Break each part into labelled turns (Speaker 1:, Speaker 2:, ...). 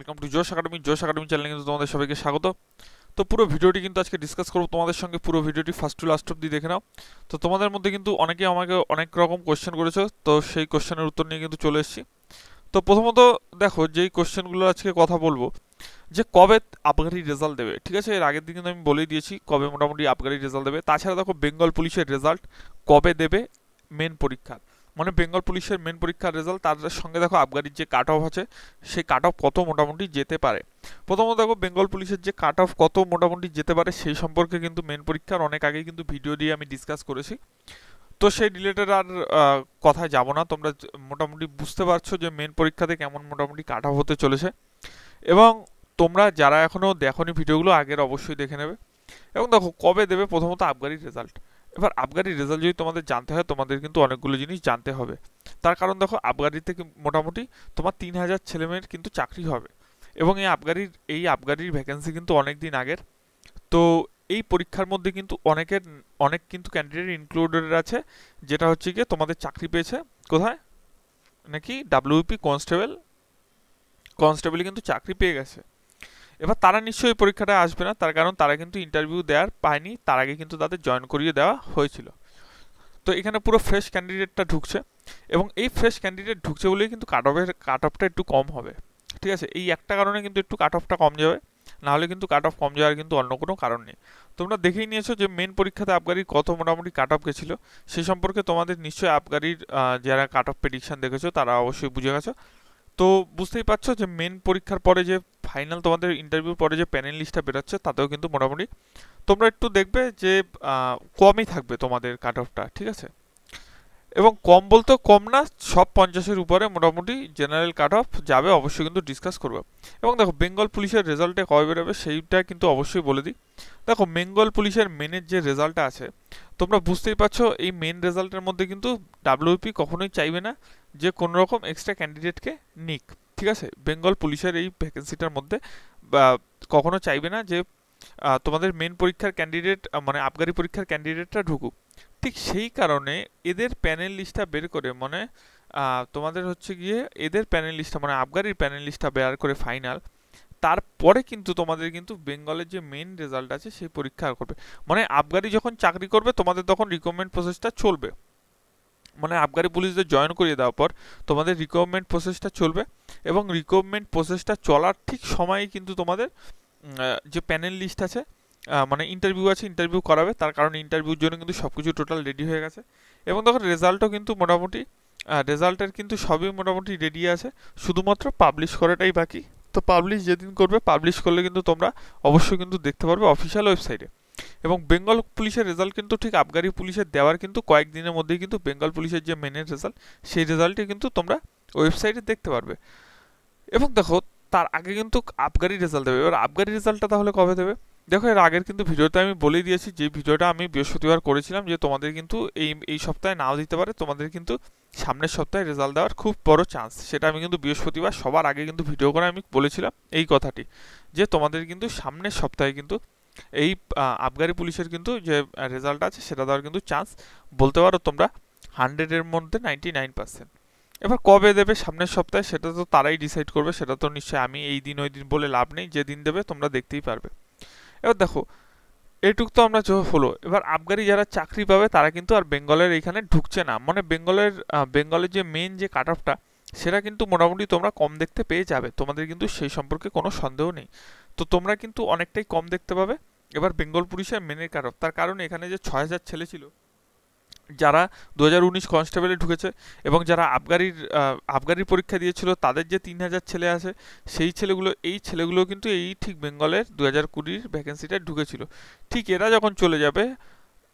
Speaker 1: welcome to Josh academy Josh academy চ্যানেলে কিন্তু তোমাদের সবাইকে স্বাগত তো পুরো ভিডিওটি কিন্তু আজকে ডিসকাস করবো তোমাদের সঙ্গে পুরো ভিডিওটি ফার্স্ট টু লাস্ট অব্দি দেখে নাও তো তোমাদের মধ্যে কিন্তু অনেকে আমাকে অনেক রকম কোশ্চেন করেছো তো সেই কোশ্চেনের উত্তর নিয়ে কিন্তু চলে এসেছি তো প্রথমত দেখো যেই কোশ্চেনগুলো আজকে কথা বলবো যে কবে আবগারি রেজাল্ট দেবে ঠিক আছে এর আগের দিন কিন্তু আমি বলেই দিয়েছি কবে মোটামুটি আবগারি রেজাল্ট দেবে তাছাড়া দেখো বেঙ্গল পুলিশের রেজাল্ট কবে দেবে মেন পরীক্ষার মানে বেঙ্গল পুলিশের মেন পরীক্ষার রেজাল্ট তাদের সঙ্গে দেখো আবগারির যে কাট অফ আছে সেই কাট অফ কত মোটামুটি যেতে পারে প্রথমত দেখো বেঙ্গল পুলিশের যে কাট অফ কত মোটামুটি যেতে পারে সেই সম্পর্কে কিন্তু মেন পরীক্ষার অনেক আগে কিন্তু ভিডিও দিয়ে আমি ডিসকাস করেছি তো সেই রিলেটেড আর কথায় যাব না তোমরা মোটামুটি বুঝতে পারছো যে মেন পরীক্ষাতে কেমন মোটামুটি কাট অফ হতে চলেছে এবং তোমরা যারা এখনও দেখনি ভিডিওগুলো আগের অবশ্যই দেখে নেবে এবং দেখো কবে দেবে প্রথমত আবগারির রেজাল্ট এবার আবগারি রেজাল্ট যদি তোমাদের জানতে হয় তোমাদের কিন্তু অনেকগুলো জিনিস জানতে হবে তার কারণ দেখো আবগারিতে মোটামুটি তোমার তিন হাজার ছেলেমেয়ের কিন্তু চাকরি হবে এবং এই আবগারির এই আবগারির ভ্যাকেন্সি কিন্তু অনেক দিন আগের তো এই পরীক্ষার মধ্যে কিন্তু অনেকের অনেক কিন্তু ক্যান্ডিডেট ইনক্লুডেড আছে যেটা হচ্ছে গিয়ে তোমাদের চাকরি পেয়েছে কোথায় নাকি ডাব্লিউপি কনস্টেবল কনস্টেবল কিন্তু চাকরি পেয়ে গেছে এবার তারা নিশ্চয়ই পরীক্ষাটা আসবে না তার কারণ তারা কিন্তু ইন্টারভিউ দেওয়ার পায়নি তার আগে কিন্তু তাদের জয়েন করিয়ে দেওয়া হয়েছিল তো এখানে পুরো ফ্রেশ ক্যান্ডিডেটটা ঢুকছে এবং এই ফ্রেশ ক্যান্ডিডেট ঢুকছে বলেই কিন্তু কাট অফের কাট অফটা একটু কম হবে ঠিক আছে এই একটা কারণে কিন্তু একটু কাট অফটা কম যাবে নাহলে কিন্তু কাট অফ কম যাওয়ার কিন্তু অন্য কোনো কারণ নেই তোমরা দেখেই নিয়েছো যে মেন পরীক্ষাতে আবগারির কত মোটামুটি কাট অফ গেছিলো সে সম্পর্কে তোমাদের নিশ্চয়ই আবগারির যারা কাট অফ প্রেডিকশান দেখেছো তারা অবশ্যই বুঝে গেছো তো বুঝতেই পারছো যে মেন পরীক্ষার পরে যে ফাইনাল তোমাদের ইন্টারভিউ পরে যে প্যানেল লিস্টটা বেরোচ্ছে তাতেও কিন্তু মোটামুটি তোমরা একটু দেখবে যে কমই থাকবে তোমাদের কাট অফটা ঠিক আছে এবং কম বলতে কম না সব পঞ্চাশের উপরে মোটামুটি জেনারেল কাট অফ যাবে অবশ্যই কিন্তু ডিসকাস করবে এবং দেখো বেঙ্গল পুলিশের রেজাল্টে কবে বেরোবে সেইটা কিন্তু অবশ্যই বলে দিই দেখো বেঙ্গল পুলিশের মেনের যে রেজাল্টটা আছে তোমরা বুঝতেই পারছো এই মেন রেজাল্টের মধ্যে কিন্তু ডাব্লিউপি কখনোই চাইবে না যে কোনোরকম এক্সট্রা ক্যান্ডিডেটকে নিক ঠিক আছে বেঙ্গল পুলিশের এই ভ্যাকেন্সিটার মধ্যে কখনো চাইবে না যে তোমাদের মেন পরীক্ষার ক্যান্ডিডেট মানে আবগারি পরীক্ষার ক্যান্ডিডেটটা ঢুকুক ঠিক সেই কারণে এদের প্যানেল লিস্টটা বের করে মানে তোমাদের হচ্ছে গিয়ে এদের প্যানেল লিস্টটা মানে আবগারির প্যানেল লিস্টটা বের করে ফাইনাল তারপরে কিন্তু তোমাদের কিন্তু বেঙ্গলের যে মেন রেজাল্ট আছে সেই পরীক্ষা করবে মানে আবগারি যখন চাকরি করবে তোমাদের তখন রিকমেন্ড প্রসেসটা চলবে মানে আবগারি পুলিশদের জয়েন করিয়ে দেওয়ার পর তোমাদের রিক্রুটমেন্ট প্রসেসটা চলবে এবং রিক্রুটমেন্ট প্রসেসটা চলার ঠিক সময়ে কিন্তু তোমাদের যে প্যানেল লিস্ট আছে মানে ইন্টারভিউ আছে ইন্টারভিউ করাবে তার কারণে ইন্টারভিউর জন্য কিন্তু সব কিছু টোটাল রেডি হয়ে গেছে এবং তখন রেজাল্টও কিন্তু মোটামুটি রেজাল্টের কিন্তু সবই মোটামুটি রেডি আছে শুধুমাত্র পাবলিশ করাটাই বাকি তো পাবলিশ যেদিন করবে পাবলিশ করলে কিন্তু তোমরা অবশ্যই কিন্তু দেখতে পারবে অফিসিয়াল ওয়েবসাইটে এবং বেঙ্গল পুলিশের রেজাল্ট কিন্তু ঠিক আবগারি পুলিশের দেওয়ার কিন্তু কয়েকদিনের মধ্যেই কিন্তু বেঙ্গল পুলিশের যে মেনের রেজাল্ট সেই রেজাল্টটি কিন্তু তোমরা ওয়েবসাইটে দেখতে পারবে এবং দেখো তার আগে কিন্তু আবগারি রেজাল্ট দেবে এবার আবগারি রেজাল্টটা তাহলে কবে দেবে দেখো এর আগের কিন্তু ভিডিওতে আমি বলে দিয়েছি যে ভিডিওটা আমি বৃহস্পতিবার করেছিলাম যে তোমাদের কিন্তু এই এই সপ্তাহে নাও দিতে পারে তোমাদের কিন্তু সামনের সপ্তাহে রেজাল্ট দেওয়ার খুব বড় চান্স সেটা আমি কিন্তু বৃহস্পতিবার সবার আগে কিন্তু ভিডিও করে আমি বলেছিলাম এই কথাটি যে তোমাদের কিন্তু সামনের সপ্তাহে কিন্তু এই আবগারি পুলিশের কিন্তু যে রেজাল্ট আছে সেটা দেওয়ার কিন্তু চান্স বলতে পারো তোমরা হান্ড্রেডের মধ্যে নাইনটি নাইন পার্সেন্ট এবার কবে দেবে সামনের সপ্তাহে সেটা তো তারাই ডিসাইড করবে সেটা তো নিশ্চয়ই আমি এই দিন ওই দিন বলে লাভ নেই যেদিন দেবে তোমরা দেখতেই পারবে এবার দেখো এটুক তো আমরা হলো এবার আবগারি যারা চাকরি পাবে তারা কিন্তু আর বেঙ্গলের এখানে ঢুকছে না মানে বেঙ্গলের বেঙ্গলের যে মেন যে কাট অফটা সেটা কিন্তু মোটামুটি তোমরা কম দেখতে পেয়ে যাবে তোমাদের কিন্তু সেই সম্পর্কে কোনো সন্দেহ নেই তো তোমরা কিন্তু অনেকটাই কম দেখতে পাবে এবার বেঙ্গল পুলিশের মেনের কারণ তার কারণ এখানে যে ছয় হাজার ছেলে ছিল যারা দু হাজার উনিশ কনস্টেবলে ঢুকেছে এবং যারা আবগারির আবগারির পরীক্ষা দিয়েছিল তাদের যে তিন হাজার ছেলে আছে সেই ছেলেগুলো এই ছেলেগুলো কিন্তু এই ঠিক বেঙ্গলের দু হাজার কুড়ির ভ্যাকেন্সিটা ঢুকেছিল ঠিক এরা যখন চলে যাবে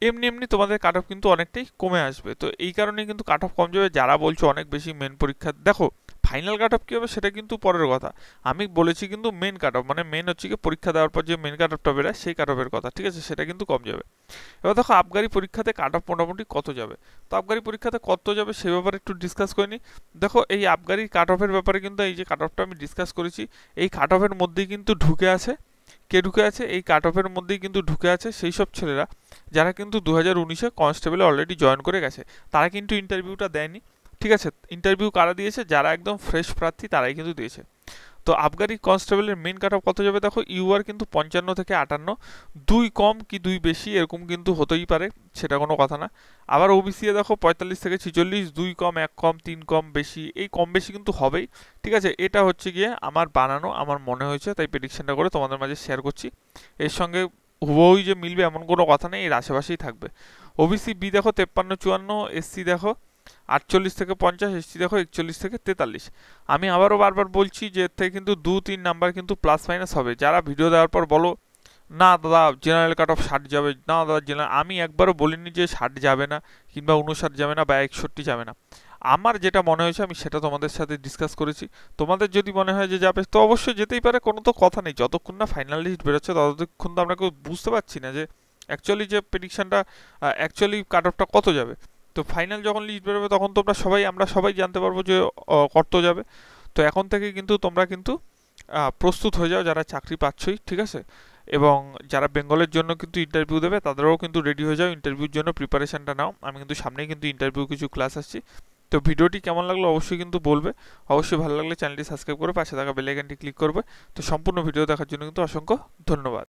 Speaker 1: এমনি এমনি তোমাদের কাট অফ কিন্তু অনেকটাই কমে আসবে তো এই কারণে কিন্তু কাট অফ কম যাবে যারা বলছো অনেক বেশি মেন পরীক্ষা দেখো ফাইনাল কাট অফ কী হবে সেটা কিন্তু পরের কথা আমি বলেছি কিন্তু মেন কাট অফ মানে মেন হচ্ছে কি পরীক্ষা দেওয়ার পর যে মেন কাট অফটা বেরোয় সেই কাট অফের কথা ঠিক আছে সেটা কিন্তু কম যাবে এবার দেখো আবগারি পরীক্ষাতে কাট অফ মোটামুটি কত যাবে তো আবগারি পরীক্ষাতে কত যাবে সে ব্যাপারে একটু ডিসকাস করে নিই দেখো এই আবগারি কাট অফের ব্যাপারে কিন্তু এই যে কাট অফটা আমি ডিসকাস করেছি এই কাট অফের মধ্যেই কিন্তু ঢুকে আছে কে ঢুকে আছে এই কাট অফের মধ্যেই কিন্তু ঢুকে আছে সেই সব ছেলেরা যারা কিন্তু দু হাজার উনিশে কনস্টেবলে অলরেডি জয়েন করে গেছে তারা কিন্তু ইন্টারভিউটা দেয়নি ঠিক আছে ইন্টারভিউ কারা দিয়েছে যারা একদম ফ্রেশ প্রার্থী তারাই কিন্তু দিয়েছে তো আবগারি কনস্টেবলের মেন কাট অফ কত যাবে দেখো ইউআর কিন্তু পঞ্চান্ন থেকে আটান্ন দুই কম কি দুই বেশি এরকম কিন্তু হতেই পারে সেটা কোনো কথা না আবার ওবিসি দেখো পঁয়তাল্লিশ থেকে ছিচল্লিশ দুই কম এক কম তিন কম বেশি এই কম বেশি কিন্তু হবেই ঠিক আছে এটা হচ্ছে গিয়ে আমার বানানো আমার মনে হয়েছে তাই প্রেডিকশনটা করে তোমাদের মাঝে শেয়ার করছি এর সঙ্গে হুবহুই যে মিলবে এমন কোনো কথা নেই এর আশেপাশেই থাকবে ওবিসি বি দেখো তেপ্পান্ন চুয়ান্ন এসসি দেখো আটচল্লিশ থেকে পঞ্চাশ এসছি দেখো একচল্লিশ থেকে তেতাল্লিশ আমি আবারও বারবার বলছি যে এর থেকে কিন্তু দু তিন নাম্বার কিন্তু প্লাস মাইনাস হবে যারা ভিডিও দেওয়ার পর বলো না দাদা জেনারেল কাট অফ ষাট যাবে না দাদা জেনারেল আমি একবারও বলিনি যে ষাট যাবে না কিংবা উনষাট যাবে না বা একষট্টি যাবে না আমার যেটা মনে হয়েছে আমি সেটা তোমাদের সাথে ডিসকাস করেছি তোমাদের যদি মনে হয় যে যাবে তো অবশ্যই যেতেই পারে কোনো তো কথা নেই যতক্ষণ না ফাইনাল লিস্ট বেরোচ্ছে ততক্ষণ তো আমরা কেউ বুঝতে পারছি না যে অ্যাকচুয়ালি যে প্রেডিকশানটা অ্যাকচুয়ালি কাট অফটা কত যাবে তো ফাইনাল যখন লিস্ট বেরোবে তখন তোমরা সবাই আমরা সবাই জানতে পারবো যে কত যাবে তো এখন থেকে কিন্তু তোমরা কিন্তু প্রস্তুত হয়ে যাও যারা চাকরি পাচ্ছই ঠিক আছে এবং যারা বেঙ্গলের জন্য কিন্তু ইন্টারভিউ দেবে তাদেরও কিন্তু রেডি হয়ে যাও ইন্টারভিউর জন্য প্রিপারেশানটা নাও আমি কিন্তু সামনেই কিন্তু ইন্টারভিউ কিছু ক্লাস আসছি তো ভিডিওটি কেমন লাগলো অবশ্যই কিন্তু বলবে অবশ্যই ভালো লাগলে চ্যানেলটি সাবস্ক্রাইব করে পাশে থাকা বেলাইকানটি ক্লিক করবে তো সম্পূর্ণ ভিডিও দেখার জন্য কিন্তু অসংখ্য ধন্যবাদ